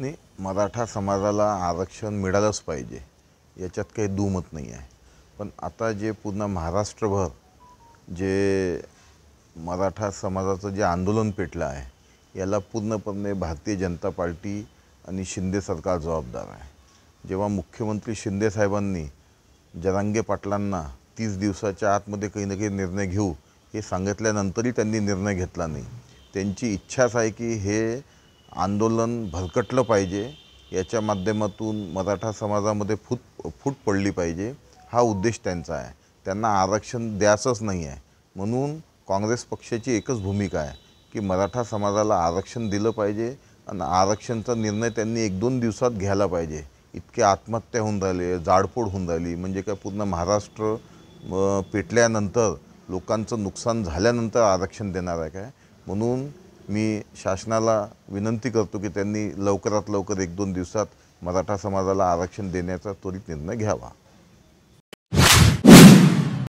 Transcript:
नाही मराठा समाजाला आरक्षण मिळालंच पाहिजे याच्यात काही दुमत नाही आहे पण आता जे पूर्ण महाराष्ट्रभर जे मराठा समाजाचं जे आंदोलन पेटलं आहे याला पूर्णपणे भारतीय जनता पार्टी आणि शिंदे सरकार जबाबदार आहे जेव्हा मुख्यमंत्री शिंदे साहेबांनी जरांगे पाटलांना तीस दिवसाच्या आतमध्ये काही ना काही निर्णय घेऊ हे सांगितल्यानंतरही त्यांनी निर्णय घेतला नाही त्यांची इच्छाच आहे की हे आंदोलन भलकटलं पाहिजे याच्या माध्यमातून मराठा समाजामध्ये फूट फूट पडली पाहिजे हा उद्देश त्यांचा आहे त्यांना आरक्षण द्यायचंच नाही आहे म्हणून काँग्रेस पक्षाची एकच भूमिका आहे की मराठा समाजाला आरक्षण दिलं पाहिजे आणि आरक्षणचा निर्णय त्यांनी एक दोन दिवसात घ्यायला पाहिजे इतके आत्महत्या होऊन राहिले जाडफोड होऊन राहिली म्हणजे काय पूर्ण महाराष्ट्र पेटल्यानंतर लोकांचं नुकसान झाल्यानंतर आरक्षण देणार आहे काय म्हणून मी शासनाला विनंती करतो की त्यांनी लवकरात लवकर एक दोन दिवसात मराठा समाजाला आरक्षण देण्याचा त्वरित निर्णय घ्यावा